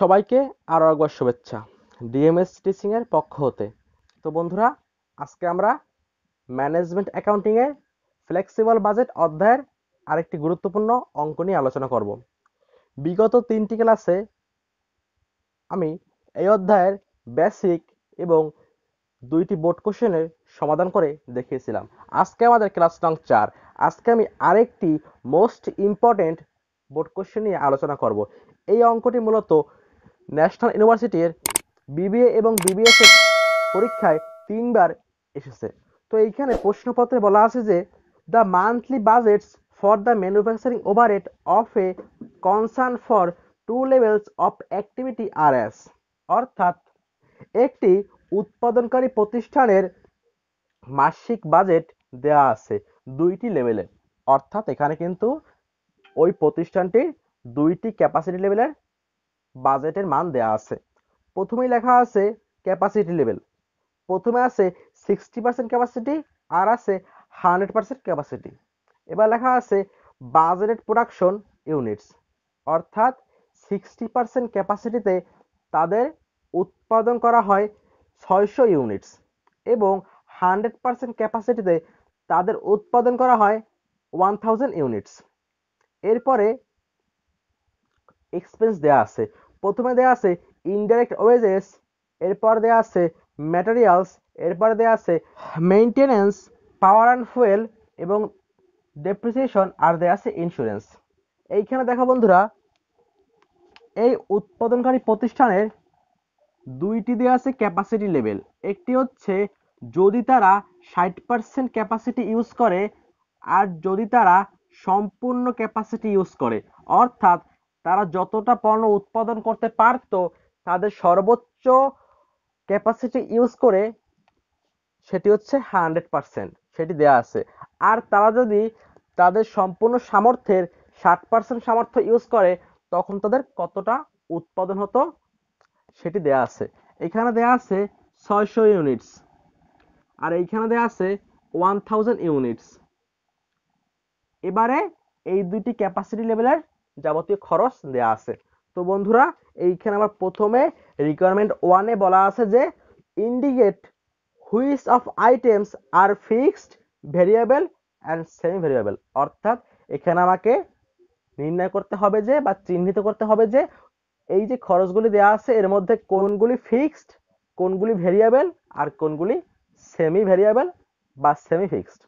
সবাইকে আরও একবার শুভেচ্ছা ডিএমএস টিচিংয়ের পক্ষ হতে তো বন্ধুরা আজকে আমরা ম্যানেজমেন্ট অ্যাকাউন্টিংয়ে ফ্লেক্সিবল বাজেট অধ্যায়ের আরেকটি গুরুত্বপূর্ণ অঙ্ক নিয়ে আলোচনা করব বিগত তিনটি ক্লাসে আমি এই অধ্যায়ের বেসিক এবং দুইটি বোর্ড কোশনের সমাধান করে দেখিয়েছিলাম আজকে আমাদের ক্লাস নং চার আজকে আমি আরেকটি মোস্ট ইম্পর্টেন্ট বোর্ড কোশ্চেন নিয়ে আলোচনা করব এই অঙ্কটি মূলত ন্যাশনাল ইউনিভার্সিটির বিবিএ এবং বিবিএস পরীক্ষায় তিনবার এসেছে তো এইখানে প্রশ্নপত্রে বলা আছে যে the monthly budgets for the manufacturing overhead of a concern for two levels of activity are as অর্থাৎ একটি উৎপাদনকারী প্রতিষ্ঠানের মাসিক বাজেট দেয়া আছে দুইটি লেভেলে অর্থাৎ এখানে কিন্তু ওই প্রতিষ্ঠানটির দুইটি ক্যাপাসিটি লেভেলের বাজেটের মান দেয়া আছে প্রথমেই লেখা আছে ক্যাপাসিটি লেভেল প্রথমে আছে সিক্সটি পার্সেন্ট ক্যাপাসিটি আর আছে হান্ড্রেড পার্সেন্ট ক্যাপাসিটি এবার লেখা আছে বাজেটেড প্রোডাকশন ইউনিটস অর্থাৎ সিক্সটি পার্সেন্ট ক্যাপাসিটিতে তাদের উৎপাদন করা হয় ছয়শো ইউনিটস এবং হান্ড্রেড পার্সেন্ট ক্যাপাসিটিতে তাদের উৎপাদন করা হয় ওয়ান থাউজেন্ড ইউনিটস এরপরে এক্সপেন্স দেওয়া আছে প্রথমে দেওয়া আছে ইনডাইরেক্ট ওয়েজেস এরপর দেওয়া আছে ম্যাটেরিয়ালস এরপর দেওয়া আছে মেইনটেনেন্স পাওয়ার অ্যান্ড ফুয়েল এবং ডেপ্রিসিয়েশন আর দেওয়া আছে ইন্স্যুরেন্স এইখানে দেখো বন্ধুরা এই উৎপাদনকারী প্রতিষ্ঠানের দুইটি দেওয়া আছে ক্যাপাসিটি লেভেল একটি হচ্ছে যদি তারা ষাট পারসেন্ট ক্যাপাসিটি ইউজ করে আর যদি তারা সম্পূর্ণ ক্যাপাসিটি ইউজ করে অর্থাৎ তারা যতটা পণ্য উৎপাদন করতে পারত তাদের সর্বোচ্চ ক্যাপাসিটি ইউজ করে সেটি হচ্ছে হান্ড্রেড পারসেন্ট সেটি দেয়া আছে আর তারা যদি তাদের সম্পূর্ণ সামর্থ্যের ষাট পার্সেন্ট সামর্থ্য ইউজ করে তখন তাদের কতটা উৎপাদন হতো সেটি দেয়া আছে এখানে দেয়া আছে ছয়শো ইউনিটস আর এইখানে দেয়া আছে ওয়ান থাউজেন্ড ইউনিটস এবারে এই দুটি ক্যাপাসিটি লেভেলের যাবতীয় খরচ দেয়া আছে তো বন্ধুরা এইখানে আমার প্রথমে রিকোয়ারমেন্ট ওয়ানে বলা আছে যে indicate which of items are fixed variable and semi variable অর্থাৎ এখানে আমাকে নির্ণয় করতে হবে যে বা চিহ্নিত করতে হবে যে এই যে খরচগুলি দেওয়া আছে এর মধ্যে কোনগুলি ফিক্সড কোনগুলি ভেরিয়েবল আর কোনগুলি সেমি ভেরিয়েবল বা সেমি ফিক্সড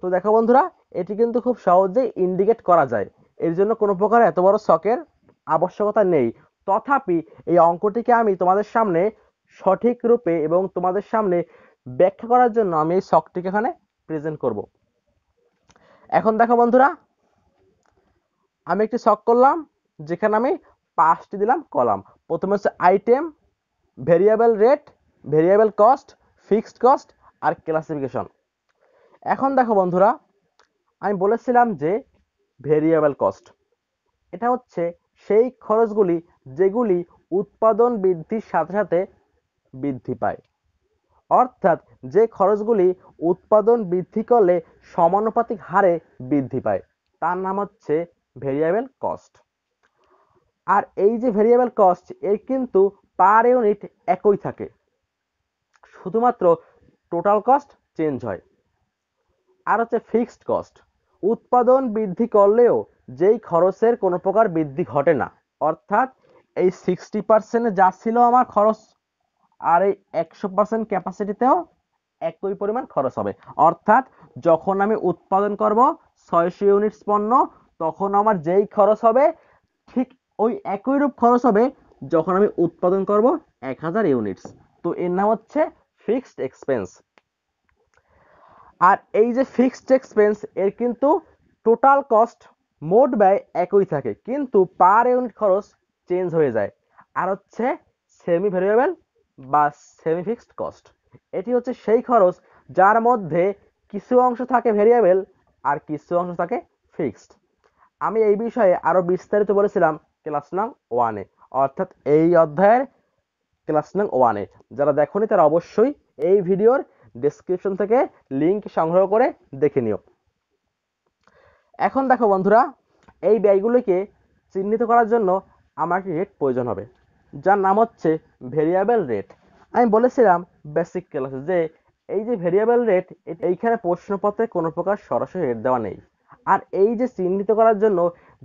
তো দেখো বন্ধুরা এটি কিন্তু খুব সহজেই ইন্ডিকেট করা যায় এর জন্য কোনো প্রকার এত বড় শখের আবশ্যকতা নেই তথাপি এই অঙ্কটিকে আমি তোমাদের সামনে সঠিক রূপে এবং তোমাদের সামনে ব্যাখ্যা করার জন্য আমি এই শখটিকে এখানে প্রেজেন্ট করব এখন দেখো বন্ধুরা আমি একটি শখ করলাম যেখানে আমি পাঁচটি দিলাম কলাম প্রথমে হচ্ছে item variable rate variable cost fixed cost আর ক্লাসিফিকেশন এখন দেখো বন্ধুরা আমি বলেছিলাম যে ভেরিয়েবল কস্ট এটা হচ্ছে সেই খরচগুলি যেগুলি উৎপাদন বৃদ্ধির সাথে সাথে বৃদ্ধি পায় অর্থাৎ যে খরচগুলি উৎপাদন বৃদ্ধি করলে সমানুপাতিক হারে বৃদ্ধি পায় তার নাম হচ্ছে ভেরিয়েবল কস্ট আর এই যে ভেরিয়েবল কস্ট এর কিন্তু পার ইউনিট একই থাকে শুধুমাত্র টোটাল কস্ট চেঞ্জ হয় আর হচ্ছে ফিক্সড কস্ট উৎপাদন বৃদ্ধি করলেও যেই খরচের কোনো প্রকার বৃদ্ধি ঘটে না অর্থাৎ এই সিক্সটি পার্সেন্টে যা ছিল আমার খরচ আর এই একশো পার্সেন্ট ক্যাপাসিটিতেও একই পরিমাণ খরচ হবে অর্থাৎ যখন আমি উৎপাদন করব ছয়শো ইউনিটস পণ্য তখন আমার যেই খরচ হবে ঠিক ওই একই রূপ খরচ হবে যখন আমি উৎপাদন করব এক হাজার ইউনিটস তো এর নাম হচ্ছে ফিক্সড এক্সপেন্স আর এই যে ফিক্সড এক্সপেন্স এর কিন্তু টোটাল কস্ট মোট ব্যয় একই থাকে কিন্তু পার ইউনিট খরচ চেঞ্জ হয়ে যায় আর হচ্ছে সেমি ভেরিয়েবল বা সেমি ফিক্সড কস্ট এটি হচ্ছে সেই খরচ যার মধ্যে কিছু অংশ থাকে ভেরিয়েবল আর কিছু অংশ থাকে ফিক্সড আমি এই বিষয়ে আরও বিস্তারিত বলেছিলাম ক্লাস নাম ওয়ানে অর্থাৎ এই অধ্যায়ের ক্লাস নাম ওয়ানে যারা দেখনি তারা অবশ্যই এই ভিডিওর ডেসক্রিপশন থেকে লিঙ্ক সংগ্রহ করে দেখে নিও এখন দেখো বন্ধুরা এই ব্যয়গুলিকে চিহ্নিত করার জন্য আমার রেট প্রয়োজন হবে যার নাম হচ্ছে ভেরিয়েবল রেট আমি বলেছিলাম বেসিক ক্লাসে যে এই যে ভেরিয়েবল রেট এইখানে প্রশ্নপত্রে কোনো প্রকার সরাসরি রেট দেওয়া নেই আর এই যে চিহ্নিত করার জন্য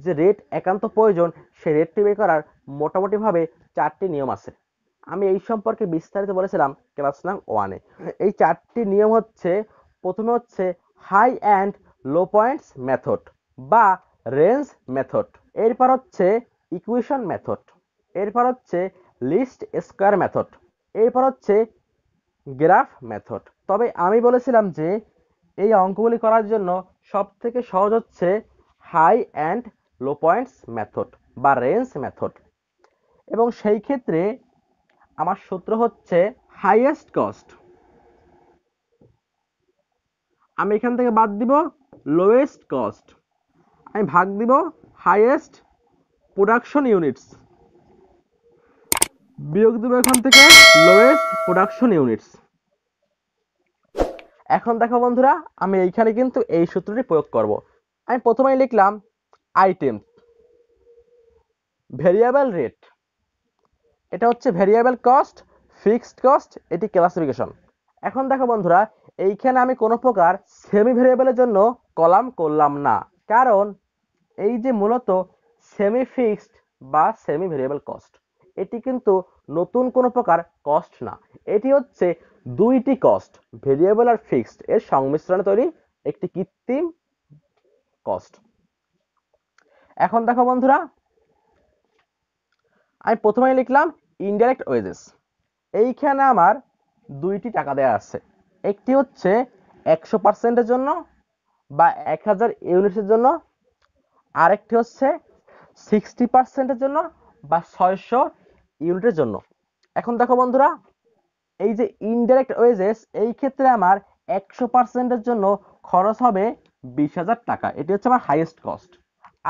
যে রেট একান্ত প্রয়োজন সেই রেটটি বের করার মোটামুটিভাবে চারটি নিয়ম আছে আমি এই সম্পর্কে বিস্তারিত বলেছিলাম ক্লাস নাম ওয়ানে এই চারটি নিয়ম হচ্ছে প্রথমে হচ্ছে high and low points method বা রেঞ্জ মেথড এরপর হচ্ছে ইকুয়েশন মেথড এরপর হচ্ছে লিস্ট স্কোয়ার মেথড এরপর হচ্ছে গ্রাফ মেথড তবে আমি বলেছিলাম যে এই অঙ্কগুলি করার জন্য সবথেকে সহজ হচ্ছে high and low points method বা রেঞ্জ মেথড এবং সেই ক্ষেত্রে আমার সূত্র হচ্ছে হাইয়েস্ট কস্ট আমি এখান থেকে বাদ দিব লোয়েস্ট কস্ট আমি ভাগ দিব হাইয়েস্ট প্রোডাকশন ইউনিটস বিয়োগ দিব এখান থেকে লোয়েস্ট প্রোডাকশন ইউনিটস এখন দেখো বন্ধুরা আমি এইখানে কিন্তু এই সূত্রটি প্রয়োগ করব আমি প্রথমেই লিখলাম আইটেম ভেরিয়েবল রেট এটা হচ্ছে ভেরিয়েবল কস্ট ফিক্সড কস্ট এটি ক্লাসিফিকেশন এখন দেখো বন্ধুরা এইখানে আমি কোনো প্রকার সেমি ভেরিয়েবলের জন্য কলাম করলাম না কারণ এই যে মূলত সেমি ফিক্সড বা সেমি ভেরিয়েবল কস্ট এটি কিন্তু নতুন কোনো প্রকার কস্ট না এটি হচ্ছে দুইটি কস্ট ভেরিয়েবল আর ফিক্সড এর সংমিশ্রণে তৈরি একটি কৃত্রিম কস্ট এখন দেখো বন্ধুরা আমি প্রথমেই লিখলাম ইনডাইরেক্ট ওয়েজেস এইখানে আমার দুইটি টাকা দেওয়া আছে একটি হচ্ছে একশো পার্সেন্টের জন্য বা এক হাজার ইউনিটের জন্য আরেকটি হচ্ছে সিক্সটি পার্সেন্টের জন্য বা ছয়শো ইউনিটের জন্য এখন দেখো বন্ধুরা এই যে ইনডাইরেক্ট ওয়েজেস এই ক্ষেত্রে আমার একশো পার্সেন্টের জন্য খরচ হবে বিশ হাজার টাকা এটি হচ্ছে আমার হাইয়েস্ট কস্ট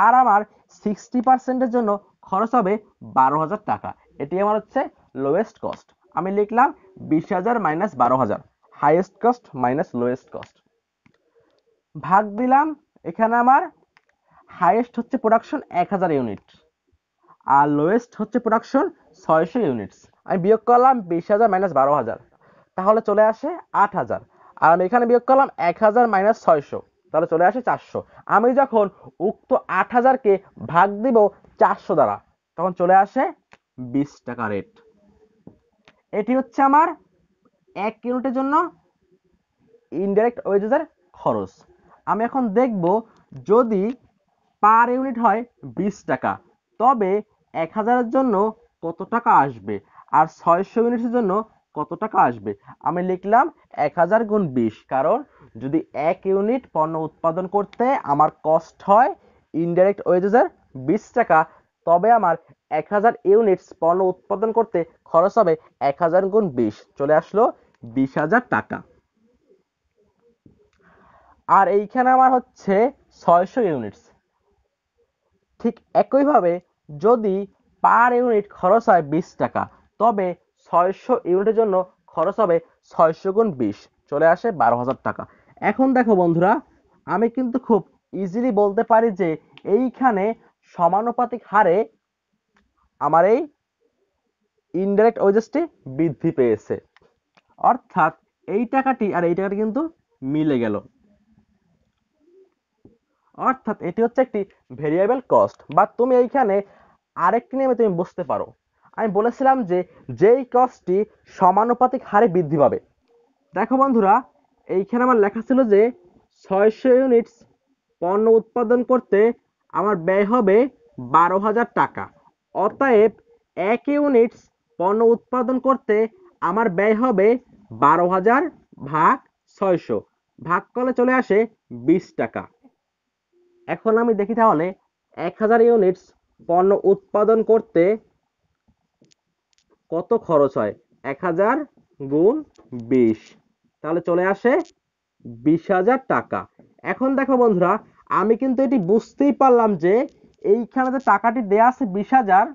আর আমার সিক্সটি পার্সেন্টের জন্য খরচ হবে বারো হাজার টাকা এটি আমার হচ্ছে লোয়েস্ট কস্ট আমি লিখলাম বিশ হাজার মাইনাস বারো হাজার highest cost minus lowest cost ভাগ দিলাম এখানে আমার হাইয়েস্ট হচ্ছে প্রোডাকশন এক হাজার ইউনিট আর লোয়েস্ট হচ্ছে প্রোডাকশন ছয়শো ইউনিটস আমি বিয়োগ করলাম বিশ হাজার মাইনাস বারো হাজার তাহলে চলে আসে আট হাজার আর আমি এখানে বিয়োগ করলাম এক হাজার মাইনাস ছয়শো তাহলে চলে আসে চারশো আমি যখন উক্ত আট হাজারকে ভাগ দিব চারশো দ্বারা তখন চলে আসে বিশ টাকা রেট এটি হচ্ছে আমার এক ইউনিটের জন্য ইনডাইরেক্ট ওয়েজেসের খরচ আমি এখন দেখব যদি পার ইউনিট হয় বিশ টাকা তবে এক হাজারের জন্য কত টাকা আসবে আর ছয়শো ইউনিটের জন্য কত টাকা আসবে আমি লিখলাম এক হাজার গুণ বিশ কারণ যদি এক ইউনিট পণ্য উৎপাদন করতে আমার কস্ট হয় ইনডাইরেক্ট ওয়েজেসের বিশ টাকা তবে আমার এক হাজার ইউনিট পণ্য উৎপাদন করতে খরচ হবে এক হাজার গুণ বিশ চলে আসলো বিশ হাজার টাকা আর এইখানে আমার হচ্ছে ছয়শো ইউনিটস ঠিক একইভাবে যদি পার ইউনিট খরচ হয় বিশ টাকা তবে ছয়শো ইউনিটের জন্য খরচ হবে ছয়শো গুণ বিশ চলে আসে বারো হাজার টাকা এখন দেখো বন্ধুরা আমি কিন্তু খুব ইজিলি বলতে পারি যে এইখানে সমানুপাতিক হারে আমার এই ইনডাইরেক্ট ওয়েজেসটি বৃদ্ধি পেয়েছে অর্থাৎ এই টাকাটি আর এই টাকাটি কিন্তু মিলে গেল অর্থাৎ এটি হচ্ছে একটি ভেরিয়েবল কস্ট বা তুমি এইখানে আরেকটি নিয়মে তুমি বসতে পারো আমি বলেছিলাম যে যেই কস্টটি সমানুপাতিক হারে বৃদ্ধি পাবে দেখো বন্ধুরা এইখানে আমার লেখা ছিল যে ছয়শো ইউনিটস পণ্য উৎপাদন করতে আমার ব্যয় হবে বারো হাজার টাকা অতএব এক ইউনিটস পণ্য উৎপাদন করতে আমার ব্যয় হবে বারো হাজার ভাগ ছয়শো ভাগ করলে চলে আসে বিশ টাকা এখন আমি দেখি তাহলে এক হাজার ইউনিটস পণ্য উৎপাদন করতে কত খরচ হয় এক হাজার গুণ বিশ তাহলে চলে আসে বিশ হাজার টাকা এখন দেখো বন্ধুরা আমি কিন্তু এটি বুঝতেই পারলাম যে এইখানে যে টাকাটি দেয়া আছে বিশ হাজার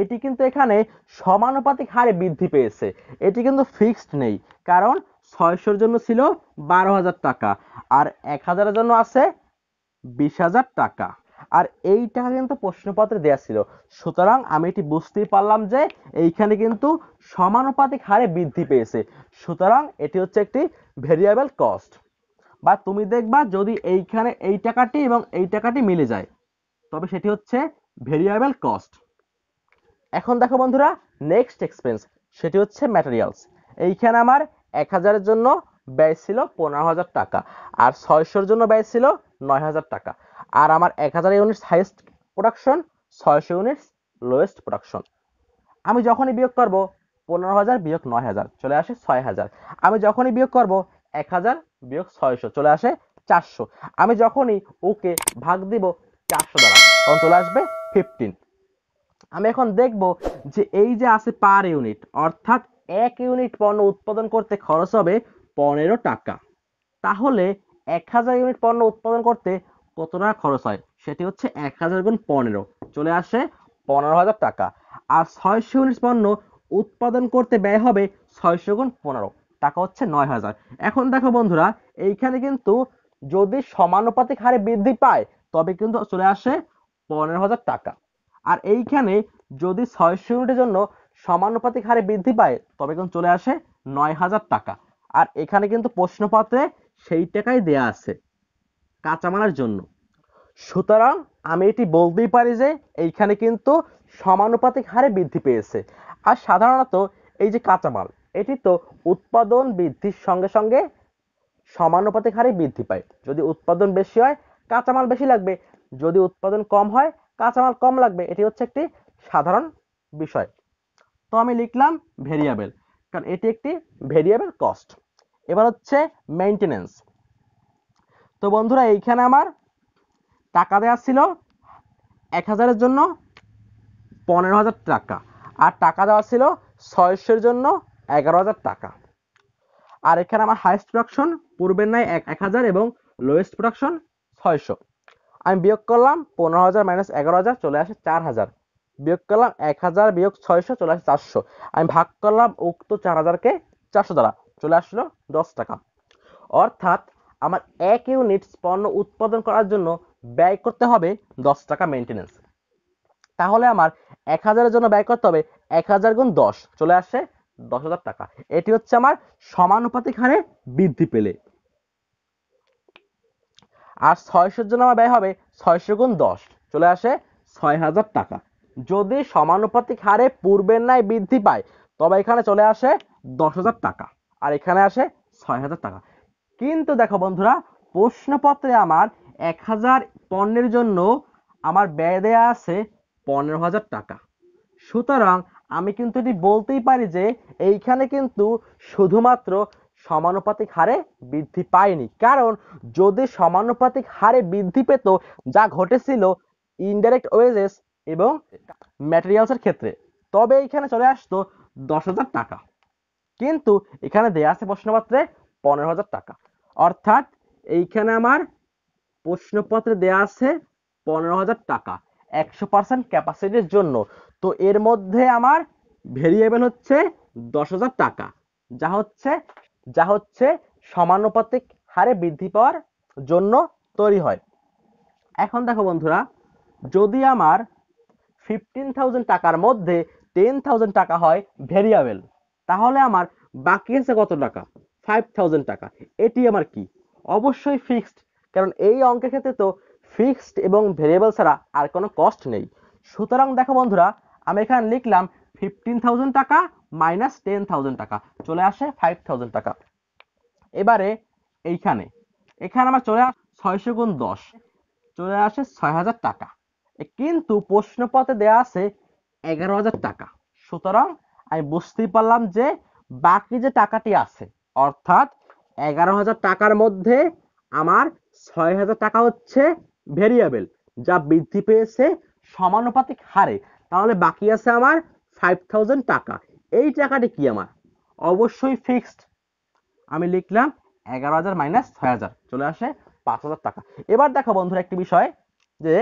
এটি কিন্তু এখানে সমানুপাতিক হারে বৃদ্ধি পেয়েছে এটি কিন্তু ফিক্সড নেই কারণ ছয়শোর জন্য ছিল বারো হাজার টাকা আর এক হাজারের জন্য আছে বিশ হাজার টাকা আর এই টাকা কিন্তু প্রশ্নপত্রে দেওয়া ছিল সুতরাং আমি এটি বুঝতেই পারলাম যে এইখানে কিন্তু সমানুপাতিক হারে বৃদ্ধি পেয়েছে সুতরাং এটি হচ্ছে একটি ভেরিয়েবল কস্ট বা তুমি দেখবা যদি এইখানে এই টাকাটি এবং এই টাকাটি মিলে যায় তবে সেটি হচ্ছে ভেরিয়েবল কস্ট এখন দেখো বন্ধুরা নেক্সট এক্সপেন্স সেটি হচ্ছে ম্যাটেরিয়ালস এইখানে আমার এক হাজারের জন্য ব্যয় ছিল পনেরো হাজার টাকা আর ছয়শোর জন্য ব্যয় ছিল নয় হাজার টাকা আর আমার এক হাজার ইউনিট হাইয়েস্ট প্রোডাকশন ছয়শো ইউনিট লোয়েস্ট প্রোডাকশন আমি যখনই বিয়োগ করব পনেরো হাজার বিয়োগ নয় হাজার চলে আসে ছয় হাজার আমি যখনই বিয়োগ করব এক হাজার বিয়োগ ছয়শো চলে আসে চারশো আমি যখনই ওকে ভাগ দিব চারশো দ্বারা তখন চলে আসবে ফিফটিন আমি এখন দেখব যে এই যে আছে পার ইউনিট অর্থাৎ এক ইউনিট পণ্য উৎপাদন করতে খরচ হবে পনেরো টাকা তাহলে এক হাজার ইউনিট পণ্য উৎপাদন করতে কত টাকা খরচ হয় সেটি হচ্ছে এক হাজার গুণ পনেরো চলে আসে পনেরো হাজার টাকা আর ছয়শো ইউনিট পণ্য উৎপাদন করতে ব্যয় হবে ছয়শো গুণ পনেরো টাকা হচ্ছে নয় হাজার এখন দেখো বন্ধুরা এইখানে কিন্তু যদি সমানুপাতিক হারে বৃদ্ধি পায় তবে কিন্তু চলে আসে পনেরো হাজার টাকা আর এইখানে যদি ছয়শো ইউনিটের জন্য সমানুপাতিক হারে বৃদ্ধি পায় তবে কিন্তু চলে আসে নয় হাজার টাকা আর এখানে কিন্তু প্রশ্নপত্রে সেই টাকাই দেয়া আছে কাঁচামালার জন্য সুতরাং আমি এটি বলতেই পারি যে এইখানে কিন্তু সমানুপাতিক হারে বৃদ্ধি পেয়েছে আর সাধারণত এই যে কাঁচামাল এটি তো উৎপাদন বৃদ্ধির সঙ্গে সঙ্গে সমানুপাতিক হারে বৃদ্ধি পায় যদি উৎপাদন বেশি হয় কাঁচামাল বেশি লাগবে যদি উৎপাদন কম হয় কাঁচামাল কম লাগবে এটি হচ্ছে একটি সাধারণ বিষয় তো আমি লিখলাম ভেরিয়েবল কারণ এটি একটি ভেরিয়েবল কস্ট এবার হচ্ছে মেইনটেনেন্স তো বন্ধুরা এইখানে আমার টাকা দেওয়া ছিল এক হাজারের জন্য পনেরো হাজার টাকা আর টাকা দেওয়া ছিল ছয়শোর জন্য এগারো হাজার টাকা আর এখানে আমার হাইস্ট প্রোডাকশন পূর্বের নাই এক হাজার এবং লোয়েস্ট প্রোডাকশন ছয়শো আমি বিয়োগ করলাম পনেরো হাজার মাইনাস এগারো হাজার চলে আসে চার হাজার বিয়োগ করলাম এক হাজার বিয়োগ ছয়শো চলে আসে চারশো আমি ভাগ করলাম উক্ত চার হাজারকে চারশো দ্বারা চলে আসলো দশ টাকা অর্থাৎ আমার এক ইউনিট পণ্য উৎপাদন করার জন্য ব্যয় করতে হবে দশ টাকা মেনটেন্স তাহলে আমার এক হাজারের জন্য ব্যয় করতে হবে এক হাজার গুণ দশ চলে আসে দশ টাকা এটি হচ্ছে আমার সমানুপাতিক হারে বৃদ্ধি পেলে আর ছয়শোর জন্য আমার ব্যয় হবে ছয়শো গুণ দশ চলে আসে ছয় হাজার টাকা যদি সমানুপাতিক হারে পূর্বের ন্যায় বৃদ্ধি পায় তবে এখানে চলে আসে দশ হাজার টাকা আর এখানে আসে ছয় হাজার টাকা কিন্তু দেখো বন্ধুরা প্রশ্নপত্রে আমার এক হাজার পণ্যের জন্য আমার ব্যয় দেয়া আছে পনেরো হাজার টাকা সুতরাং আমি কিন্তু এটি বলতেই পারি যে এইখানে কিন্তু শুধুমাত্র সমানুপাতিক হারে বৃদ্ধি পায়নি কারণ যদি সমানুপাতিক হারে বৃদ্ধি পেত যা ঘটেছিল ইনডাইরেক্ট ওয়েজেস এবং ম্যাটেরিয়ালসের ক্ষেত্রে তবে এইখানে চলে আসতো দশ হাজার টাকা কিন্তু এখানে দেয়া আছে প্রশ্নপত্রে পনেরো হাজার টাকা অর্থাৎ এইখানে আমার প্রশ্নপত্রে দেয়া আছে পনেরো হাজার টাকা একশো পার্সেন্ট ক্যাপাসিটির জন্য তো এর মধ্যে আমার ভেরিয়েবল হচ্ছে দশ হাজার টাকা যা হচ্ছে যা হচ্ছে সমানুপাতিক হারে বৃদ্ধি পাওয়ার জন্য তৈরি হয় এখন দেখো বন্ধুরা যদি আমার ফিফটিন থাউজেন্ড টাকার মধ্যে টেন থাউজেন্ড টাকা হয় ভেরিয়েবল তাহলে আমার বাকি আছে কত টাকা ফাইভ থাউজেন্ড টাকা এটি আমার কি অবশ্যই ফিক্সড কারণ এই অঙ্কের ক্ষেত্রে তো ফিক্সড এবং ভেরিয়েবল ছাড়া আর কোনো কস্ট নেই সুতরাং দেখো বন্ধুরা আমি এখানে লিখলাম ফিফটিন থাউজেন্ড টাকা মাইনাস টেন থাউজেন্ড টাকা চলে আসে ফাইভ থাউজেন্ড টাকা এবারে এইখানে এখানে আমার চলে আসে ছয়শো গুণ দশ চলে আসে ছয় হাজার টাকা কিন্তু প্রশ্নপথে দেয়া আছে এগারো হাজার টাকা সুতরাং আমি বুঝতেই পারলাম যে বাকি যে টাকাটি আছে অর্থাৎ এগারো হাজার টাকার মধ্যে আমার ছয় হাজার টাকা হচ্ছে ভেরিয়েবল যা বৃদ্ধি পেয়েছে সমানুপাতিক হারে তাহলে বাকি আছে আমার ফাইভ থাউজেন্ড টাকা এই টাকাটি কি আমার অবশ্যই ফিক্সড আমি লিখলাম এগারো হাজার মাইনাস ছয় হাজার চলে আসে পাঁচ হাজার টাকা এবার দেখো বন্ধুরা একটি বিষয় যে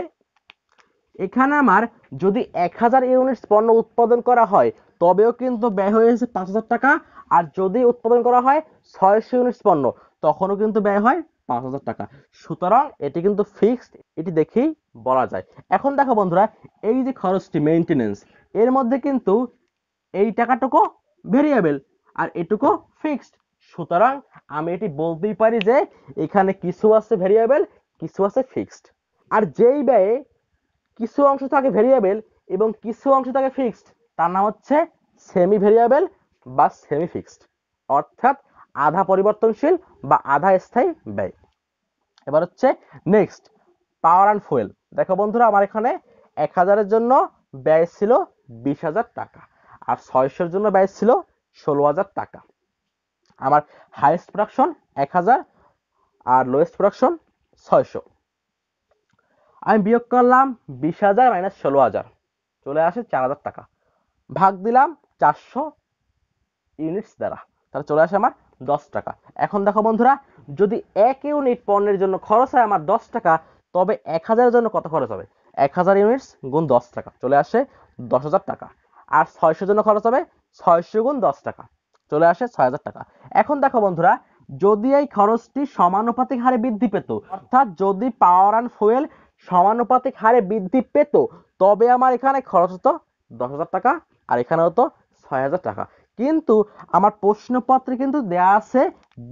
এখানে আমার যদি এক হাজার ইউনিটস পণ্য উৎপাদন করা হয় তবেও কিন্তু ব্যয় হয়েছে পাঁচ হাজার টাকা আর যদি উৎপাদন করা হয় ছয়শো ইউনিটস পণ্য তখনও কিন্তু ব্যয় হয় পাঁচ হাজার টাকা সুতরাং এটি কিন্তু ফিক্সড এটি দেখেই বলা যায় এখন দেখো বন্ধুরা এই যে খরচটি মেনটেনেন্স এর মধ্যে কিন্তু এই টাকাটুকু ভেরিয়েবল আর এটুকু ফিক্সড সুতরাং আমি এটি বলতেই পারি যে এখানে কিছু আছে ভেরিয়েবল কিছু আছে ফিক্সড আর যেই ব্যয়ে কিছু অংশ থাকে ভেরিয়েবল এবং কিছু অংশ থাকে ফিক্সড তার নাম হচ্ছে সেমি ভেরিয়েবল বা সেমি ফিক্সড অর্থাৎ আধা পরিবর্তনশীল বা আধা স্থায়ী ব্যয় এবার হচ্ছে নেক্সট পাওয়ার অ্যান্ড ফুয়েল দেখো বন্ধুরা আমার এখানে এক হাজারের জন্য ব্যয় ছিল বিশ হাজার টাকা আর ছয়শোর জন্য ব্যয় ছিল ষোলো হাজার টাকা আমার হাইয়েস্ট প্রোডাকশন এক হাজার আর লোয়েস্ট প্রোডাকশন ছয়শো আমি বিয়োগ করলাম বিশ হাজার মাইনাস ষোলো হাজার চলে আসে চার হাজার টাকা ভাগ দিলাম চারশো ইউনিটস দ্বারা তাহলে চলে আসে আমার দশ টাকা এখন দেখো বন্ধুরা যদি এক ইউনিট পণ্যের জন্য খরচ হয় আমার দশ টাকা তবে এক হাজারের জন্য কত খরচ হবে এক হাজার ইউনিটস গুণ দশ টাকা চলে আসে দশ হাজার টাকা আর ছয়শোর জন্য খরচ হবে ছয়শো গুণ দশ টাকা চলে আসে ছয় হাজার টাকা এখন দেখো বন্ধুরা যদি এই খরচটি সমানুপাতিক হারে বৃদ্ধি পেত অর্থাৎ যদি পাওয়ার অ্যান্ড ফুয়েল সমানুপাতিক হারে বৃদ্ধি পেত তবে আমার এখানে খরচ হতো দশ হাজার টাকা আর এখানে হতো ছয় হাজার টাকা কিন্তু আমার প্রশ্নপত্রে কিন্তু দেয়া আছে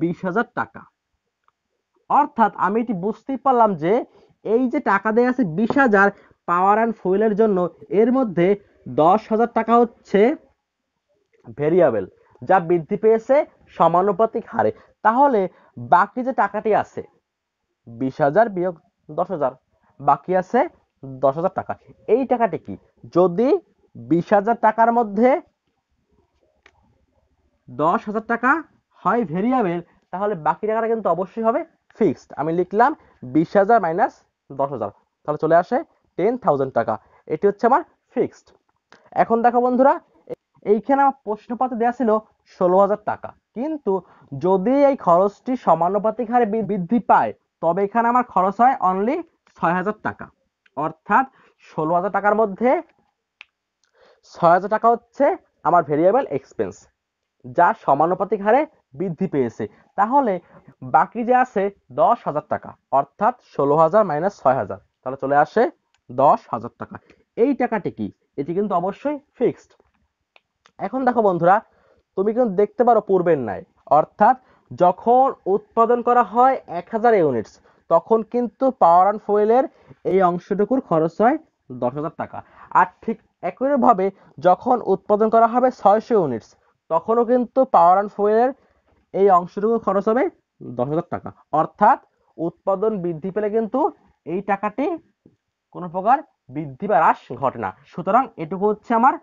বিশ হাজার টাকা অর্থাৎ আমি এটি বুঝতেই পারলাম যে এই যে টাকা দেয়া আছে বিশ হাজার পাওয়ার অ্যান্ড ফুয়েলের জন্য এর মধ্যে দশ হাজার টাকা হচ্ছে ভেরিয়েবল যা বৃদ্ধি পেয়েছে সমানুপাতিক হারে তাহলে বাকি যে টাকাটি আছে বিশ হাজার বিয়োগ দশ হাজার বাকি আছে দশ হাজার টাকা এই টাকাটি কি যদি বিশ হাজার টাকার মধ্যে দশ হাজার টাকা হয় ভেরিয়েবেল তাহলে বাকি টাকাটা কিন্তু অবশ্যই হবে ফিক্সড আমি লিখলাম বিশ হাজার মাইনাস দশ হাজার তাহলে চলে আসে টেন থাউজেন্ড টাকা এটি হচ্ছে আমার ফিক্সড এখন দেখো বন্ধুরা এইখানে আমার প্রশ্নপাতে দেওয়া ছিল ষোলো হাজার টাকা কিন্তু যদি এই খরচটি সমানুপাতিক হারে বৃদ্ধি পায় তবে এখানে আমার খরচ হয় অনলি ছয় হাজার টাকা অর্থাৎ ষোলো হাজার টাকার মধ্যে ছয় হাজার টাকা হচ্ছে আমার ভেরিয়েবল এক্সপেন্স যা সমানুপাতিক হারে বৃদ্ধি পেয়েছে তাহলে বাকি যে আছে দশ হাজার টাকা অর্থাৎ ষোলো হাজার মাইনাস ছয় হাজার তাহলে চলে আসে দশ হাজার টাকা এই টাকাটি কি এটি কিন্তু অবশ্যই ফিক্সড এখন দেখো বন্ধুরা তুমি কিন্তু দেখতে পারো পূর্বের নাই অর্থাৎ যখন উৎপাদন করা হয় এক হাজার ইউনিটস তখন কিন্তু পাওয়ার অ্যান্ড ফুয়েলের এই অংশটুকুর খরচ হয় দশ হাজার টাকা আর ঠিক একইভাবে যখন উৎপাদন করা হবে ছয়শো ইউনিটস তখনও কিন্তু পাওয়ার অ্যান্ড ফুয়েলের এই অংশটুকু খরচ হবে দশ হাজার টাকা অর্থাৎ উৎপাদন বৃদ্ধি পেলে কিন্তু এই টাকাটি কোনো প্রকার বৃদ্ধি বা হ্রাস ঘটে না সুতরাং এটুকু হচ্ছে আমার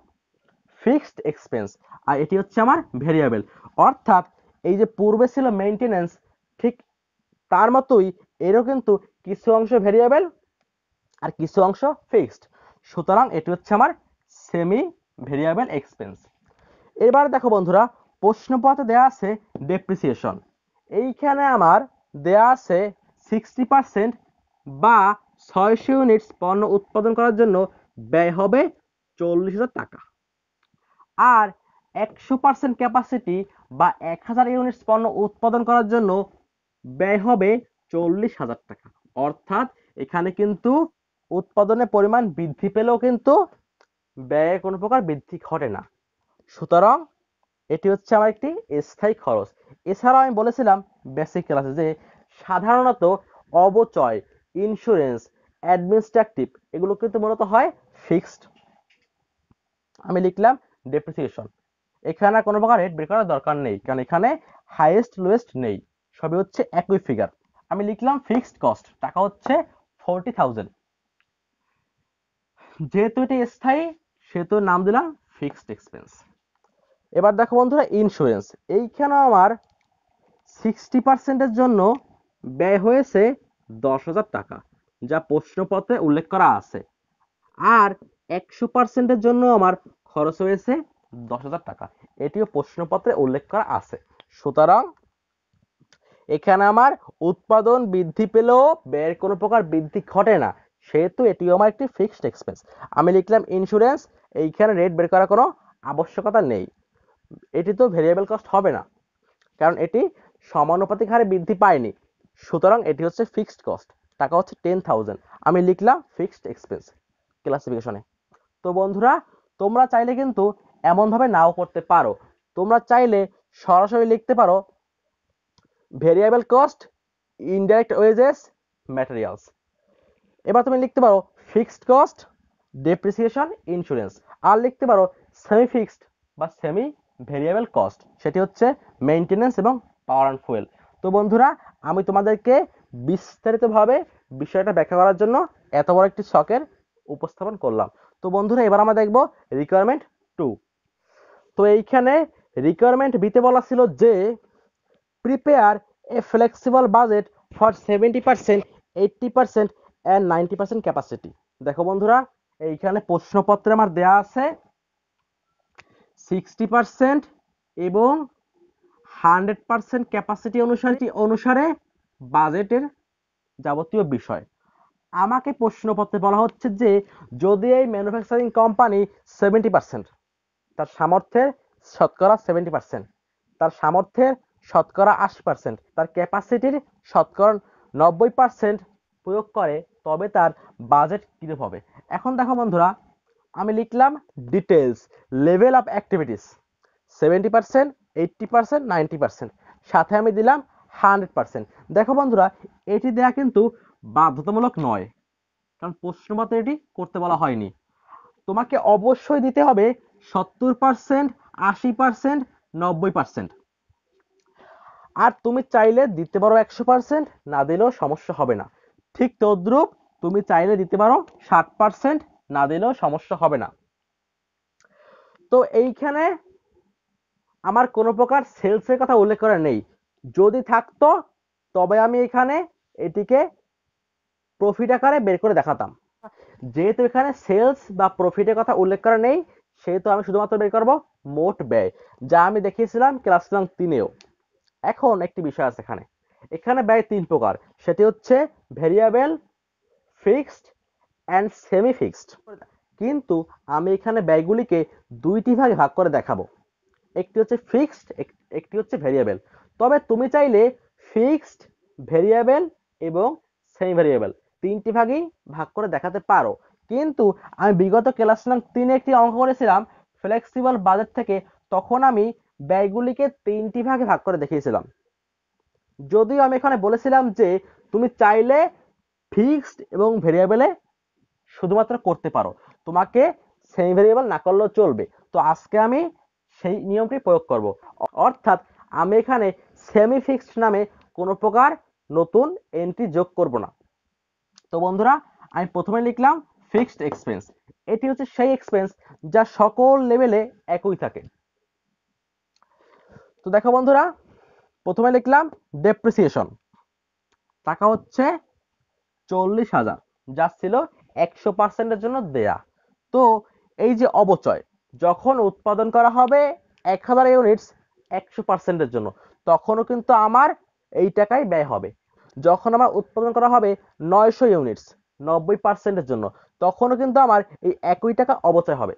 ফিক্সড এক্সপেন্স আর এটি হচ্ছে আমার ভেরিয়েবল অর্থাৎ এই যে পূর্বে ছিল মেনটেনেন্স ঠিক তার মতোই এরও কিন্তু কিছু অংশ ভেরিয়েবল আর কিছু অংশ ফিক্সড সুতরাং এটি হচ্ছে আমার সেমি ভেরিয়েবল এক্সপেন্স এবার দেখো বন্ধুরা প্রশ্নপথে দেয়া আছে ডেপ্রিসিয়েশন এইখানে আমার দেয়া আছে সিক্সটি পার্সেন্ট বা ছয়শো ইউনিটস পণ্য উৎপাদন করার জন্য ব্যয় হবে চল্লিশ হাজার টাকা আর একশো পার্সেন্ট ক্যাপাসিটি বা এক হাজার ইউনিটস পণ্য উৎপাদন করার জন্য ব্যয় হবে চল্লিশ হাজার টাকা অর্থাৎ এখানে কিন্তু উৎপাদনের পরিমাণ বৃদ্ধি পেলেও কিন্তু ব্যয়ে কোনো প্রকার বৃদ্ধি ঘটে না সুতরাং এটি হচ্ছে আমার একটি স্থায়ী খরচ এছাড়াও আমি বলেছিলাম বেসিক ক্লাসে যে সাধারণত অবচয় ইন্স্যুরেন্স অ্যাডমিনিস্ট্রাকটিভ এগুলো কিন্তু মূলত হয় ফিক্সড আমি লিখলাম ডেপ্রিসিয়েশন এখানে কোনো প্রকার রেট বের করার দরকার নেই কারণ এখানে হাইয়েস্ট লোয়েস্ট নেই সবই হচ্ছে একই ফিগার আমি লিখলাম ফিক্সড কস্ট টাকা হচ্ছে ফোরটি থাউজেন্ড যেহেতু এটি স্থায়ী সেহেতু নাম দিলাম ফিক্সড এক্সপেন্স এবার দেখো বন্ধুরা ইন্স্যুরেন্স এইখানে আমার সিক্সটি পার্সেন্টের জন্য ব্যয় হয়েছে দশ হাজার টাকা যা প্রশ্নপত্রে উল্লেখ করা আছে আর একশো পার্সেন্টের জন্য আমার খরচ হয়েছে দশ হাজার টাকা এটিও প্রশ্নপত্রে উল্লেখ করা আছে সুতরাং এখানে আমার উৎপাদন বৃদ্ধি পেলেও ব্যয়ের কোনো প্রকার বৃদ্ধি ঘটে না সেহেতু এটিও আমার একটি ফিক্সড এক্সপেন্স আমি লিখলাম ইন্স্যুরেন্স এইখানে রেট বের করার কোনো আবশ্যকতা নেই এটি তো ভেরিয়েবল কস্ট হবে না কারণ এটি সমানুপাতিক হারে বৃদ্ধি পায়নি সুতরাং এটি হচ্ছে ফিক্সড কস্ট টাকা হচ্ছে টেন থাউজেন্ড আমি লিখলাম ফিক্সড এক্সপেন্স ক্লাসিফিকেশনে তো বন্ধুরা তোমরা চাইলে কিন্তু এমনভাবে নাও করতে পারো তোমরা চাইলে সরাসরি লিখতে পারো variable cost indirect wages materials এবার তুমি লিখতে পারো ফিক্সড কস্ট ডেপ্রিসিয়েশন ইন্স্যুরেন্স আর লিখতে পারো সেমি ফিক্সড বা সেমি ভেরিয়েবল কস্ট সেটি হচ্ছে মেনটেন্যান্স এবং পাওয়ার অ্যান্ড ফুয়েল তো বন্ধুরা আমি তোমাদেরকে বিস্তারিতভাবে বিষয়টা ব্যাখ্যা করার জন্য এত বড় একটি শখের উপস্থাপন করলাম তো বন্ধুরা এবার আমরা দেখব রিকোয়ারমেন্ট টু তো এইখানে রিকোয়ারমেন্ট বিতে বলা ছিল যে prepare a flexible budget for seventy percent eighty percent and ninety percent capacity দেখো বন্ধুরা এইখানে প্রশ্নপত্রে আমার দেয়া আছে সিক্সটি পার্সেন্ট এবং হান্ড্রেড পার্সেন্ট ক্যাপাসিটি অনুসারে অনুসারে বাজেটের যাবতীয় বিষয় আমাকে প্রশ্নপত্রে বলা হচ্ছে যে যদি এই ম্যানুফ্যাকচারিং কোম্পানি সেভেন্টি পার্সেন্ট তার সামর্থ্যের শতকরা সেভেন্টি পার্সেন্ট তার সামর্থ্যের শতকরা আশি পার্সেন্ট তার ক্যাপাসিটির শতকরা নব্বই পার্সেন্ট প্রয়োগ করে তবে তার বাজেট কীরূপ হবে এখন দেখো বন্ধুরা আমি লিখলাম details level of activities seventy percent eighty percent ninety percent সাথে আমি দিলাম হান্ড্রেড পার্সেন্ট দেখো বন্ধুরা এটি দেয়া কিন্তু বাধ্যতামূলক নয় কারণ প্রশ্নপত্রে এটি করতে বলা হয়নি তোমাকে অবশ্যই দিতে হবে সত্তর পার্সেন্ট আশি পার্সেন্ট নব্বই পার্সেন্ট আর তুমি চাইলে দিতে পারো একশো পার্সেন্ট না দিলেও সমস্যা হবে না ঠিক তদ্রুপ তুমি চাইলে দিতে পারো ষাট পার্সেন্ট না দিলেও সমস্যা হবে না তো এইখানে আমার কোনো প্রকার সেলসের কথা উল্লেখ করা নেই যদি থাকতো তবে আমি এখানে এটিকে প্রফিট আকারে বের করে দেখাতাম যেহেতু এখানে সেলস বা প্রফিটের কথা উল্লেখ করা নেই সেহেতু আমি শুধুমাত্র বের করব মোট ব্যয় যা আমি দেখিয়েছিলাম ক্লাস নাম তিনেও এখন একটি বিষয় আছে এখানে এখানে ব্যয় তিন প্রকার সেটি হচ্ছে variable fixed and semi fixed কিন্তু আমি এখানে ব্যয়গুলিকে দুইটি ভাগে ভাগ করে দেখাবো একটি হচ্ছে ফিক্সড একটি হচ্ছে ভেরিয়েবল তবে তুমি চাইলে ফিক্সড ভেরিয়েবল এবং সেমি ভেরিয়েবল তিনটি ভাগেই ভাগ করে দেখাতে পারো কিন্তু আমি বিগত ক্লাস নাম তিনে একটি অঙ্ক করেছিলাম ফ্লেক্সিবল বাজেট থেকে তখন আমি ব্যয়গুলিকে তিনটি ভাগে ভাগ করে দেখিয়েছিলাম যদিও আমি এখানে বলেছিলাম যে তুমি চাইলে ফিক্সড এবং ভেরিয়েবেলে শুধুমাত্র করতে পারো তোমাকে সেমি ভেরিয়েবল না করলেও চলবে তো আজকে আমি সেই নিয়মটি প্রয়োগ করব অর্থাৎ আমি এখানে সেমি ফিক্সড নামে কোনো প্রকার নতুন এন্ট্রি যোগ করব না তো বন্ধুরা আমি প্রথমে লিখলাম ফিক্সড এক্সপেন্স এটি হচ্ছে সেই এক্সপেন্স যা সকল লেভেলে একই থাকে তো দেখো বন্ধুরা প্রথমে লিখলাম ডেপ্রিসিয়েশন টাকা হচ্ছে চল্লিশ হাজার যা ছিল একশো পার্সেন্টের জন্য দেয়া তো এই যে অবচয় যখন উৎপাদন করা হবে এক হাজার ইউনিটস একশো পার্সেন্টের জন্য তখনও কিন্তু আমার এই টাকাই ব্যয় হবে যখন আমার উৎপাদন করা হবে নয়শো ইউনিটস নব্বই পার্সেন্টের জন্য তখনও কিন্তু আমার এই একই টাকা অবচয় হবে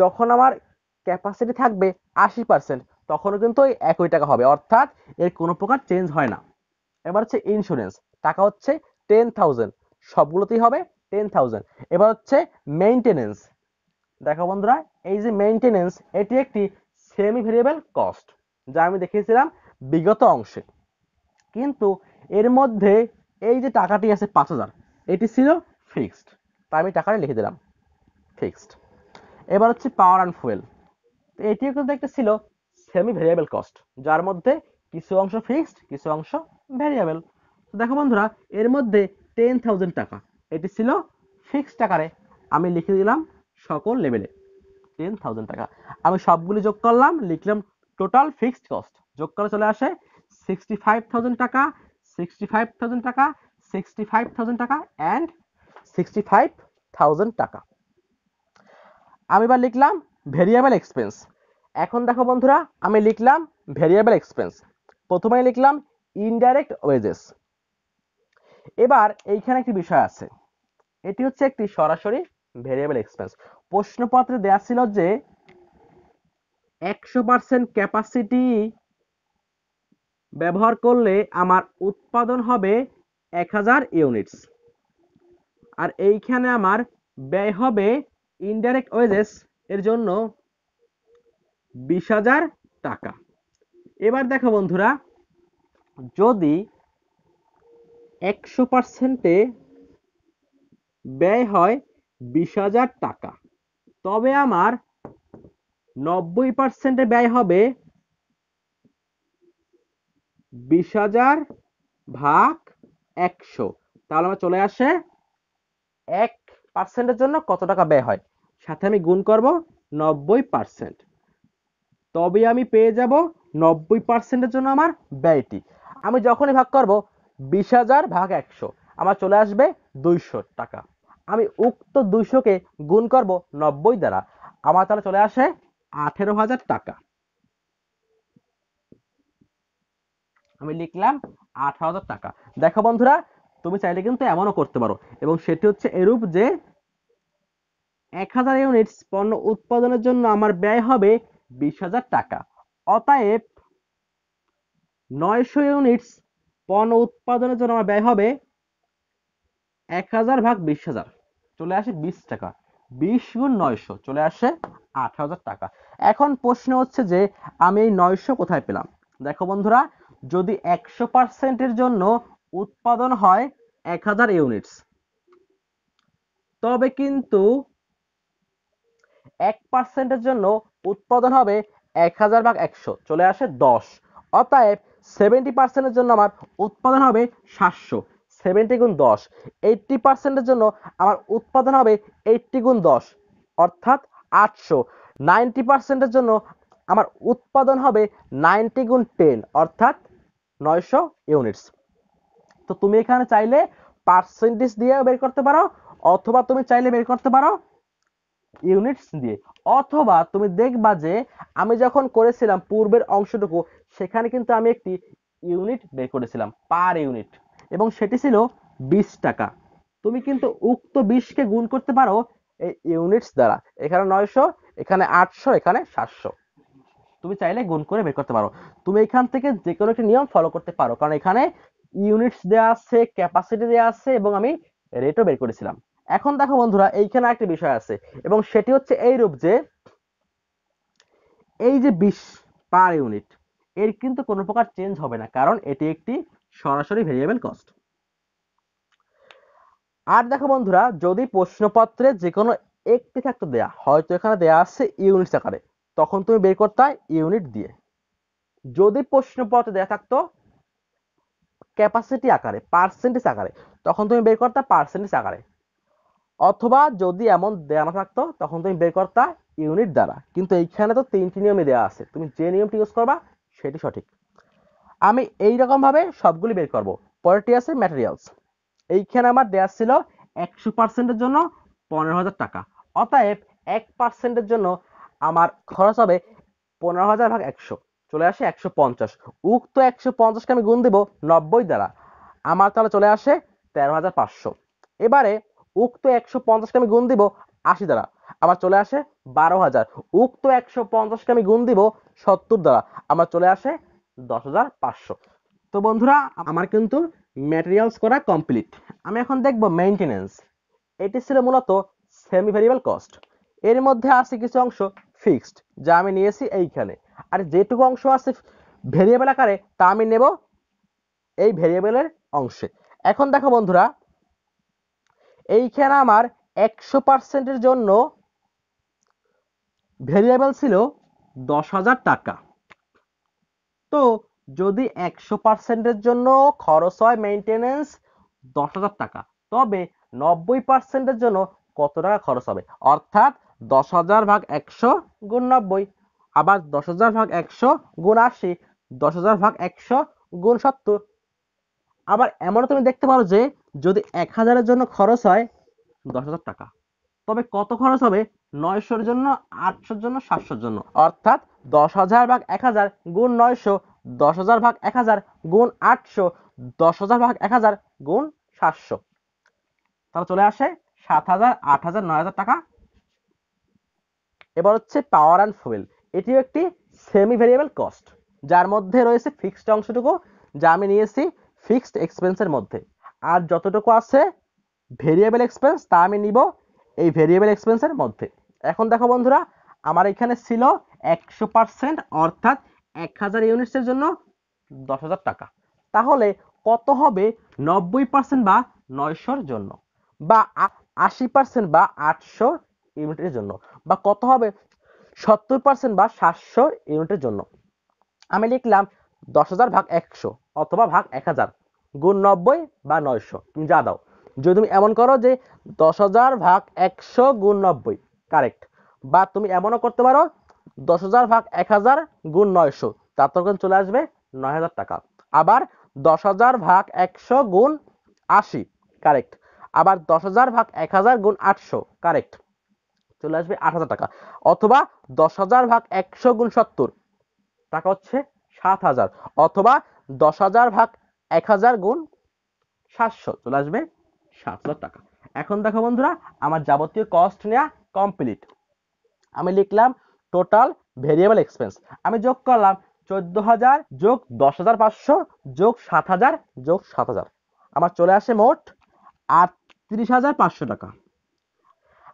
যখন আমার ক্যাপাসিটি থাকবে আশি পার্সেন্ট তখনও কিন্তু ওই একই টাকা হবে অর্থাৎ এর কোনো প্রকার চেঞ্জ হয় না এবার হচ্ছে ইন্স্যুরেন্স টাকা হচ্ছে টেন থাউজেন্ড সবগুলোতেই হবে টেন এবার হচ্ছে মেইনটেনেন্স দেখো বন্ধুরা এই যে মেইনটেনেন্স এটি একটি সেমি ভেরিয়েবল কস্ট যা আমি দেখিয়েছিলাম বিগত অংশে কিন্তু এর মধ্যে এই যে টাকাটি আছে পাঁচ এটি ছিল ফিক্সড তাই আমি টাকাটা লিখে দিলাম ফিক্সড এবার হচ্ছে পাওয়ার অ্যান্ড ফুয়েল এটিও কিন্তু একটা ছিল সেমি ভেরিয়েবল কস্ট যার মধ্যে কিছু অংশ ফিক্সড কিছু অংশ ভেরিয়েবল দেখো বন্ধুরা এর মধ্যে টেন থাউজেন্ড টাকা এটি ছিল ফিক্সড আকারে আমি লিখে দিলাম সকল লেভেলে টেন থাউজেন্ড টাকা আমি সবগুলি যোগ করলাম লিখলাম টোটাল ফিক্সড কস্ট যোগ করে চলে আসে সিক্সটি ফাইভ থাউজেন্ড টাকা সিক্সটি ফাইভ থাউজেন্ড টাকা সিক্সটি ফাইভ থাউজেন্ড টাকা অ্যান্ড সিক্সটি ফাইভ থাউজেন্ড টাকা আমি এবার লিখলাম ভেরিয়েবল এক্সপেন্স এখন দেখো বন্ধুরা আমি লিখলাম ভেরিয়েবল এক্সপেন্স প্রথমে লিখলাম ইনডাইরেক্ট ওয়েজেস এবার এইখানে একটি বিষয় আছে এটি হচ্ছে একটি সরাসরি ভেরিয়েবল এক্সপেন্স প্রশ্নপত্রে দেয়া ছিল যে একশো পার্সেন্ট ক্যাপাসিটি ব্যবহার করলে আমার উৎপাদন হবে এক হাজার ইউনিটস আর এইখানে আমার ব্যয় হবে ইনডাইরেক্ট ওয়েজেস এর জন্য বিশ হাজার টাকা এবার দেখো বন্ধুরা যদি একশো পার্সেন্টে ব্যয় হয় বিশ হাজার টাকা তবে আমার নব্বই পার্সেন্টে ব্যয় হবে বিশ হাজার ভাগ একশো তাহলে আমার চলে আসে এক পার্সেন্টের জন্য কত টাকা ব্যয় হয় সাথে আমি গুণ করব নব্বই পার্সেন্ট তবে আমি পেয়ে যাব নব্বই পার্সেন্টের জন্য আমার ব্যয়টি আমি যখনই ভাগ করব বিশ হাজার ভাগ একশো আমার চলে আসবে দুইশো টাকা আমি উক্ত দুইশোকে গুণ করব নব্বই দ্বারা আমার তাহলে চলে আসে আঠেরো হাজার টাকা আমি লিখলাম আঠারো হাজার টাকা দেখো বন্ধুরা তুমি চাইলে কিন্তু এমনও করতে পারো এবং সেটি হচ্ছে এরূপ যে এক হাজার ইউনিট পণ্য উৎপাদনের জন্য আমার ব্যয় হবে বিশ হাজার টাকা অতএব নয়শো ইউনিটস পণ্য উৎপাদনের জন্য আমার ব্যয় হবে এক হাজার ভাগ বিশ হাজার চলে আসে বিশ টাকা বিশ গুণ নয়শো চলে আসে আট হাজার টাকা এখন প্রশ্ন হচ্ছে যে আমি এই নয়শো কোথায় পেলাম দেখো বন্ধুরা যদি একশো পার্সেন্টের জন্য উৎপাদন হয় এক হাজার ইউনিটস তবে কিন্তু এক পার্সেন্টের জন্য উৎপাদন হবে এক হাজার ভাগ একশো চলে আসে দশ অতএব সেভেন্টি পার্সেন্টের জন্য আমার উৎপাদন হবে সাতশো সেভেন্টি গুণ দশ এইট্টি পার্সেন্টের জন্য আমার উৎপাদন হবে এইট্টি গুণ দশ অর্থাৎ আটশো নাইনটি পার্সেন্টের জন্য আমার উৎপাদন হবে নাইনটি গুণ টেন অর্থাৎ নয়শো ইউনিটস তো তুমি এখানে চাইলে পার্সেন্টেজ দিয়ে বের করতে পারো অথবা তুমি চাইলে বের করতে পারো ইউনিটস দিয়ে অথবা তুমি দেখবা যে আমি যখন করেছিলাম পূর্বের অংশটুকু সেখানে কিন্তু আমি একটি ইউনিট বের করেছিলাম পার ইউনিট এবং সেটি ছিল বিশ টাকা তুমি কিন্তু উক্ত বিশকে গুণ করতে পারো এই ইউনিটস দ্বারা এখানে নয়শো এখানে আটশো এখানে সাতশো তুমি চাইলে গুণ করে বের করতে পারো তুমি এখান থেকে যে কোনো একটি নিয়ম ফলো করতে পারো কারণ এখানে ইউনিটস দেওয়া আছে ক্যাপাসিটি দেওয়া আছে এবং আমি রেটও বের করেছিলাম এখন দেখো বন্ধুরা এইখানে একটা বিষয় আছে এবং সেটি হচ্ছে এই রূপ যে এই যে বিশ পার ইউনিট এর কিন্তু কোনো প্রকার চেঞ্জ হবে না কারণ এটি একটি সরাসরি ভেরিয়েবল কস্ট আর দেখো বন্ধুরা যদি প্রশ্নপত্রে যে কোনো একটি ফ্যাক্টর দেয়া হয়তো এখানে দেয়া আছে ইউনিট আকারে তখন তুমি বের করতে ইউনিট দিয়ে যদি প্রশ্নপত্রে দেয়া থাকতো ক্যাপাসিটি আকারে পার্সেন্টেজ আকারে তখন তুমি বের করতে পার্সেন্টেজ আকারে অথবা যদি এমন দেয়া না থাকতো তখন তুমি বের করতে ইউনিট দ্বারা কিন্তু এইখানে তো তিনটি নিয়মে দেওয়া আছে তুমি যে নিয়মটি ইউজ করবা সেটি সঠিক আমি এই রকমভাবে সবগুলি বের করব পরেরটি আছে ম্যাটেরিয়ালস এইখানে আমার দেওয়া ছিল একশো পার্সেন্টের জন্য পনেরো হাজার টাকা অতএব এক পার্সেন্টের জন্য আমার খরচ হবে পনেরো হাজার ভাগ একশো চলে আসে একশো পঞ্চাশ উক্ত একশো পঞ্চাশকে আমি গুণ দেব নব্বই দ্বারা আমার তাহলে চলে আসে তেরো হাজার পাঁচশো এবারে উক্ত একশো পঞ্চাশকে আমি গুণ দিব আশি দ্বারা আমার চলে আসে বারো হাজার উক্ত একশো পঞ্চাশকে আমি গুণ দিব সত্তর দ্বারা আমার চলে আসে দশ হাজার পাঁচশো তো বন্ধুরা আমার কিন্তু ম্যাটেরিয়ালস করা কমপ্লিট আমি এখন দেখব মেনটেনেন্স এটি ছিল মূলত সেমি ভেরিয়েবল কস্ট এর মধ্যে আছে কিছু অংশ ফিক্সড যা আমি নিয়েছি এইখানে আর যেটুকু অংশ আছে ভেরিয়েবল আকারে তা আমি নেব এই ভেরিয়েবলের অংশে এখন দেখো বন্ধুরা এইখানে আমার একশো পার্সেন্টের জন্য ভেরিয়েবল ছিল দশ হাজার টাকা তো যদি একশো পার্সেন্টের জন্য খরচ হয় মেনটেনেন্স দশ হাজার টাকা তবে নব্বই পার্সেন্টের জন্য কত টাকা খরচ হবে অর্থাৎ দশ হাজার ভাগ একশো গুণ নব্বই আবার দশ হাজার ভাগ একশো গুণ আশি দশ হাজার ভাগ একশো গুণ সত্তর আবার এমনও তুমি দেখতে পারো যে যদি এক হাজারের জন্য খরচ হয় দশ হাজার টাকা তবে কত খরচ হবে নয়শোর জন্য আটশোর জন্য সাতশোর জন্য অর্থাৎ দশ হাজার ভাগ এক হাজার গুণ নয়শো দশ হাজার ভাগ এক হাজার গুণ আটশো দশ হাজার ভাগ এক হাজার গুণ সাতশো তাহলে চলে আসে সাত হাজার আট হাজার নয় হাজার টাকা এবার হচ্ছে পাওয়ার অ্যান্ড ফুয়েল এটিও একটি সেমি ভেরিয়েবল কস্ট যার মধ্যে রয়েছে ফিক্সড অংশটুকু যা আমি নিয়েছি ফিক্সড এক্সপেন্সের মধ্যে আর যতটুকু আছে ভেরিয়েবল এক্সপেন্স তা আমি নিব এই ভেরিয়েবল এক্সপেন্সের মধ্যে এখন দেখো বন্ধুরা আমার এখানে ছিল একশো পার্সেন্ট অর্থাৎ এক হাজার ইউনিটসের জন্য দশ হাজার টাকা তাহলে কত হবে নব্বই পার্সেন্ট বা নয়শোর জন্য বা আশি পার্সেন্ট বা আটশো ইউনিটের জন্য বা কত হবে সত্তর পার্সেন্ট বা সাতশো ইউনিটের জন্য আমি লিখলাম দশ হাজার ভাগ একশো অথবা ভাগ এক হাজার গুণ নব্বই বা নয়শো তুমি যা দাও যদি তুমি এমন করো যে দশ হাজার ভাগ একশো গুণ নব্বই কারেক্ট বা তুমি এমনও করতে পারো দশ হাজার ভাগ এক হাজার গুণ নয়শো তার তখন চলে আসবে নয় হাজার টাকা আবার দশ হাজার ভাগ একশো গুণ আশি কারেক্ট আবার দশ হাজার ভাগ এক হাজার গুণ আটশো কারেক্ট চলে আসবে আট হাজার টাকা অথবা দশ হাজার ভাগ একশো গুণ সত্তর টাকা হচ্ছে সাত হাজার অথবা দশ হাজার ভাগ এক হাজার গুণ সাতশো চলে আসবে সাত হাজার টাকা এখন দেখো বন্ধুরা আমার যাবতীয় কস্ট নেওয়া কমপ্লিট আমি লিখলাম টোটাল ভেরিয়েবল এক্সপেন্স আমি যোগ করলাম চোদ্দ হাজার যোগ দশ হাজার পাঁচশো যোগ সাত হাজার যোগ সাত হাজার আমার চলে আসে মোট আটত্রিশ হাজার পাঁচশো টাকা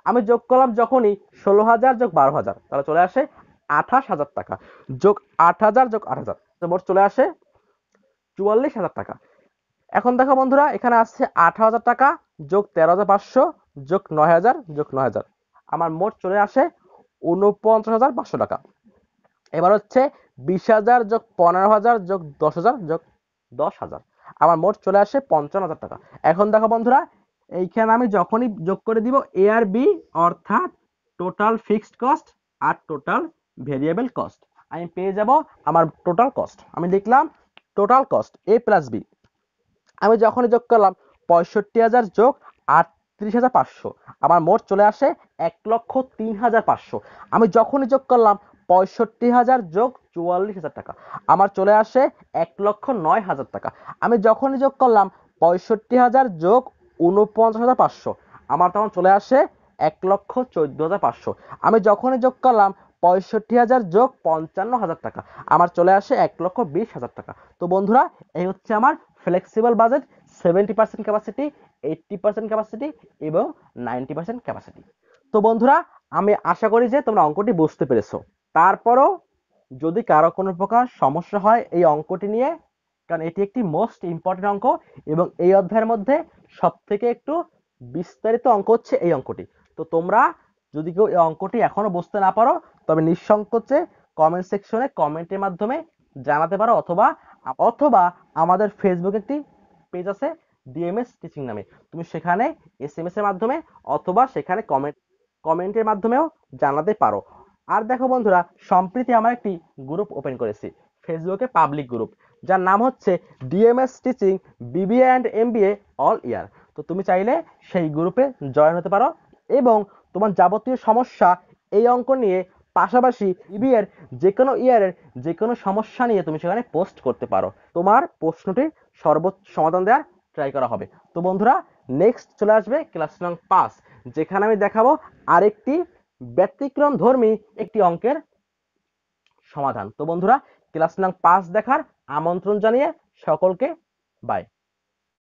আমি যোগ করলাম যখনই ষোলো হাজার যোগ বারো হাজার তাহলে চলে আসে আঠাশ হাজার টাকা যোগ আট হাজার যোগ আট হাজার মোট চলে আসে চুয়াল্লিশ হাজার টাকা এখন দেখো বন্ধুরা এখানে আসছে আঠারো হাজার টাকা যোগ তেরো হাজার পাঁচশো যোগ নয় হাজার যোগ নয় হাজার আমার মোট চলে আসে উনপঞ্চাশ হাজার পাঁচশো টাকা এবার হচ্ছে বিশ হাজার যোগ পনেরো হাজার যোগ দশ হাজার যোগ দশ হাজার আমার মোট চলে আসে পঞ্চান্ন হাজার টাকা এখন দেখো বন্ধুরা এইখানে আমি যখনই যোগ করে দিব এ আর বি অর্থাৎ টোটাল ফিক্সড কস্ট আর টোটাল ভেরিয়েবল কস্ট আমি পেয়ে যাব আমার টোটাল কস্ট আমি লিখলাম total cost A plus B আমি যখনই যোগ করলাম পঁয়ষট্টি হাজার যোগ আটত্রিশ হাজার পাঁচশো আমার মোট চলে আসে এক লক্ষ তিন হাজার পাঁচশো আমি যখনই যোগ করলাম পঁয়ষট্টি হাজার যোগ চুয়াল্লিশ হাজার টাকা আমার চলে আসে এক লক্ষ নয় হাজার টাকা আমি যখনই যোগ করলাম পঁয়ষট্টি হাজার যোগ উনপঞ্চাশ হাজার পাঁচশো আমার তখন চলে আসে এক লক্ষ চোদ্দ হাজার পাঁচশো আমি যখনই যোগ করলাম পঁয়ষট্টি হাজার যোগ পঞ্চান্ন হাজার টাকা আমার চলে আসে এক লক্ষ বিশ হাজার টাকা তো বন্ধুরা এই হচ্ছে আমার flexible budget seventy percent capacity eighty percent capacity এবং নাইনটি পার্সেন্ট ক্যাপাসিটি তো বন্ধুরা আমি আশা করি যে তোমরা অঙ্কটি বুঝতে পেরেছো তারপরও যদি কারো কোনো প্রকার সমস্যা হয় এই অঙ্কটি নিয়ে কারণ এটি একটি মোস্ট ইম্পর্টেন্ট অঙ্ক এবং এই অধ্যায়ের মধ্যে সব থেকে একটু বিস্তারিত অঙ্ক হচ্ছে এই অঙ্কটি তো তোমরা যদি কেউ এই অঙ্কটি এখনো বুঝতে না পারো তবে নিঃসংকোচে কমেন্ট সেকশনে কমেন্টের মাধ্যমে জানাতে পারো অথবা অথবা আমাদের ফেসবুক একটি পেজ আছে ডিএমএস টিচিং নামে তুমি সেখানে এস এম এর মাধ্যমে অথবা সেখানে কমেন্ট কমেন্টের মাধ্যমেও জানাতে পারো আর দেখো বন্ধুরা সম্প্রতি আমার একটি গ্রুপ ওপেন করেছি ফেসবুকে পাবলিক গ্রুপ যার নাম হচ্ছে DMS teaching BBA and MBA all year তো তুমি চাইলে সেই গ্রুপে জয়েন হতে পারো এবং তোমার যাবতীয় সমস্যা এই অঙ্ক নিয়ে পাশাপাশি ইবিএর এর যে কোনো ইয়ারের যে কোনো সমস্যা নিয়ে তুমি সেখানে পোস্ট করতে পারো তোমার প্রশ্নটি সর্বোচ্চ সমাধান দেওয়ার ট্রাই করা হবে তো বন্ধুরা নেক্সট চলে আসবে ক্লাস নং পাঁচ যেখানে আমি দেখাবো আরেকটি ব্যতিক্রম ধর্মী একটি অঙ্কের সমাধান তো বন্ধুরা ক্লাস নং পাঁচ দেখার আমন্ত্রণ জানিয়ে সকলকে বাই